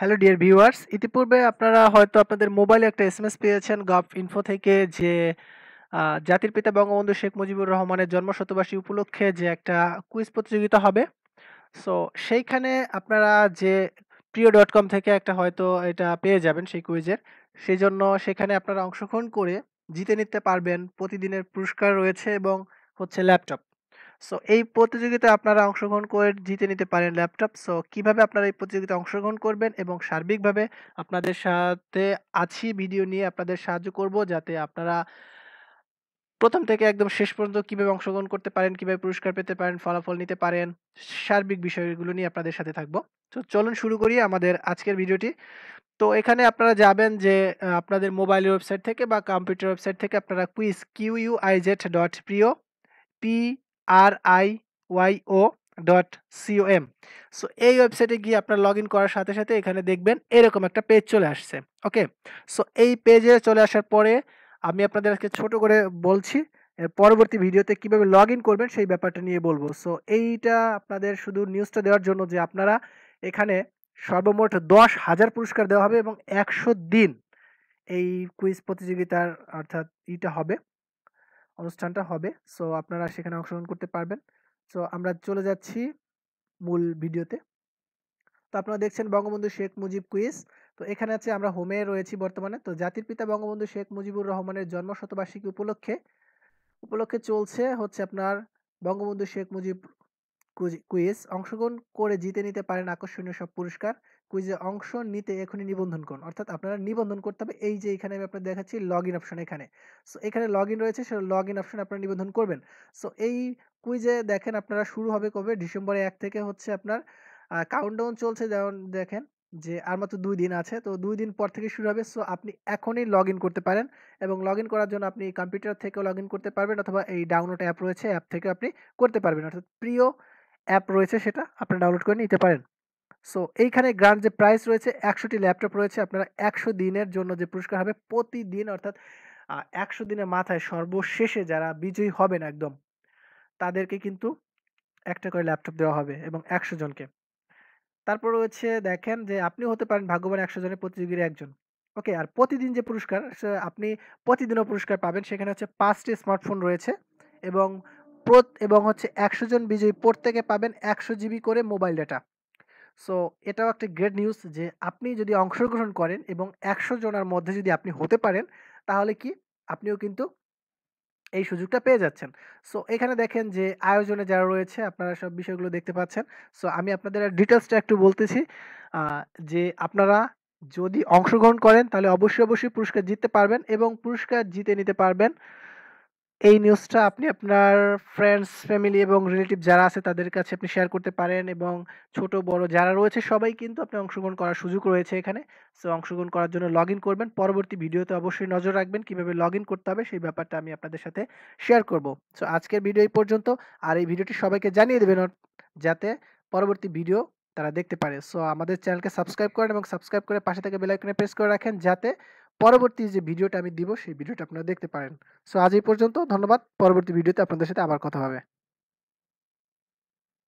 hello dear viewers ইতিপূর্বে আপনারা হয়তো আপনাদের মোবাইলে একটা এসএমএস পেয়েছেন গভ ইনফো থেকে যে জাতির পিতা বঙ্গবন্ধু শেখ মুজিবুর রহমানের জন্মশতবার্ষী উপলক্ষে যে একটা কুইজ প্রতিযোগিতা হবে সো সেইখানে আপনারা যে প্রিয় ডট কম থেকে একটা হয়তো এটা পেয়ে যাবেন সেই কুইজের সেই জন্য সেখানে আপনারা অংশগ্রহণ করে জিতে নিতে পারবেন প্রতিদিনের পুরস্কার রয়েছে এবং হচ্ছে ল্যাপটপ সো এই প্রতিযোগিতায় আপনারা অংশগ্রহণ করে জিতে নিতে পারেন ল্যাপটপ সো কিভাবে আপনারা এই প্রতিযোগিতায় অংশগ্রহণ করবেন এবং সার্বিকভাবে আপনাদের সাথে আছি ভিডিও নিয়ে আপনাদের সাহায্য করব যাতে আপনারা প্রথম থেকে একদম শেষ পর্যন্ত কীভাবে অংশগ্রহণ করতে পারেন কীভাবে পুরস্কার পেতে পারেন ফলাফল নিতে পারেন সার্বিক বিষয়গুলো নিয়ে আপনাদের সাথে থাকবো তো চলুন শুরু করি আমাদের আজকের ভিডিওটি তো এখানে আপনারা যাবেন যে আপনাদের মোবাইল ওয়েবসাইট থেকে বা কম্পিউটার ওয়েবসাইট থেকে আপনারা quiz Q U I Z dot Priyo P R I Y O dot C O M ওয়েবসাইটে গিয়ে আপনার লগ করার সাথে সাথে এখানে দেখবেন এরকম একটা পেজ চলে আসছে ওকে সো এই পেজে চলে আসার পরে আমি আপনাদের আজকে ছোট করে বলছি এর পরবর্তী ভিডিওতে কিভাবে লগ করবেন সেই ব্যাপারটা নিয়ে বলবো সো এইটা আপনাদের শুধু নিউজটা দেওয়ার জন্য যে আপনারা এখানে সর্বমোট দশ হাজার পুরস্কার দেওয়া হবে এবং একশো দিন এই কুইজ প্রতিযোগিতার অর্থাৎ ইটা হবে অনুষ্ঠানটা হবে সো আপনারা সেখানে অংশগ্রহণ করতে পারবেন সো আমরা চলে যাচ্ছি মূল ভিডিওতে তো আপনারা দেখছেন বঙ্গবন্ধু শেখ মুজিব কুইজ তো এখানে আছে আমরা হোমে রয়েছি বর্তমানে তো জাতির পিতা বঙ্গবন্ধু শেখ মুজিবুর রহমানের জন্মশতবার্ষিকী উপলক্ষে উপলক্ষে চলছে হচ্ছে আপনার বঙ্গবন্ধু শেখ মুজিব কুইজ অংশগ্রহণ করে জিতে নিতে পারেন আকর্ষণীয় সব পুরস্কার কুইজে অংশ নিতে এখনই নিবন্ধন করুন অর্থাৎ আপনারা নিবন্ধন করতে হবে এই যে এখানে আমি আপনার দেখাচ্ছি লগ ইন অপশন এখানে সো এখানে লগ ইন রয়েছে সে লগ ইন অপশন আপনারা নিবন্ধন করবেন সো এই কুইজে দেখেন আপনারা শুরু হবে কবে ডিসেম্বরে এক থেকে হচ্ছে আপনার কাউন্টডাউন চলছে যেমন দেখেন যে আর মাত্র দুই দিন আছে তো দুই দিন পর থেকে শুরু হবে সো আপনি এখনই লগ করতে পারেন এবং লগ করার জন্য আপনি কম্পিউটার থেকেও লগ করতে পারবেন অথবা এই ডাউনলোড অ্যাপ রয়েছে অ্যাপ থেকে আপনি করতে পারবেন অর্থাৎ প্রিয় অ্যাপ রয়েছে সেটা আপনারা ডাউনলোড করে নিতে পারেন সো এইখানে গ্রান্ট যে প্রাইস রয়েছে একশোটি ল্যাপটপ রয়েছে আপনারা একশো দিনের জন্য যে পুরস্কার হবে প্রতিদিন অর্থাৎ একশো দিনের মাথায় সর্বশেষে যারা বিজয়ী হবেন একদম তাদেরকে কিন্তু একটা করে ল্যাপটপ দেওয়া হবে এবং একশো জনকে তারপর রয়েছে দেখেন যে আপনি হতে পারেন ভাগ্যবান একশো জনের প্রতিযোগীর একজন ওকে আর প্রতিদিন যে পুরস্কার আপনি প্রতিদিনও পুরস্কার পাবেন সেখানে হচ্ছে পাঁচটি স্মার্টফোন রয়েছে এবং এবং হচ্ছে একশো জন বিজয়ী প্রত্যেকে পাবেন একশো জিবি করে মোবাইল ডাটা সো এটাও একটা গ্রেট নিউজ যে আপনি যদি অংশগ্রহণ করেন এবং একশো জনের মধ্যে যদি আপনি হতে পারেন তাহলে কি আপনিও কিন্তু এই সুযোগটা পেয়ে যাচ্ছেন সো এখানে দেখেন যে আয়োজনে যারা রয়েছে আপনারা সব বিষয়গুলো দেখতে পাচ্ছেন সো আমি আপনাদের ডিটেলসটা একটু বলতেছি যে আপনারা যদি অংশগ্রহণ করেন তাহলে অবশ্যই অবশ্যই পুরস্কার জিততে পারবেন এবং পুরস্কার জিতে নিতে পারবেন এই নিউজটা আপনি আপনার ফ্রেন্ডস ফ্যামিলি এবং রিলেটিভ যারা আছে তাদের কাছে আপনি শেয়ার করতে পারেন এবং ছোট বড় যারা রয়েছে সবাই কিন্তু আপনি অংশগ্রহণ করার সুযোগ রয়েছে এখানে সো অংশগ্রহণ করার জন্য লগ করবেন পরবর্তী ভিডিওতে অবশ্যই নজর রাখবেন কীভাবে লগ করতে হবে সেই ব্যাপারটা আমি আপনাদের সাথে শেয়ার করব সো আজকের ভিডিও এই পর্যন্ত আর এই ভিডিওটি সবাইকে জানিয়ে দেবেন যাতে পরবর্তী ভিডিও তারা দেখতে পারে সো আমাদের চ্যানেলকে সাবস্ক্রাইব করেন এবং সাবস্ক্রাইব করে পাশে থেকে বেলাইকনে প্রেস করে রাখেন যাতে পরবর্তী যে ভিডিওটা আমি দিব সেই ভিডিওটা আপনারা দেখতে পারেন সো আজ এই পর্যন্ত ধন্যবাদ পরবর্তী ভিডিওতে আপনাদের সাথে আবার কথা হবে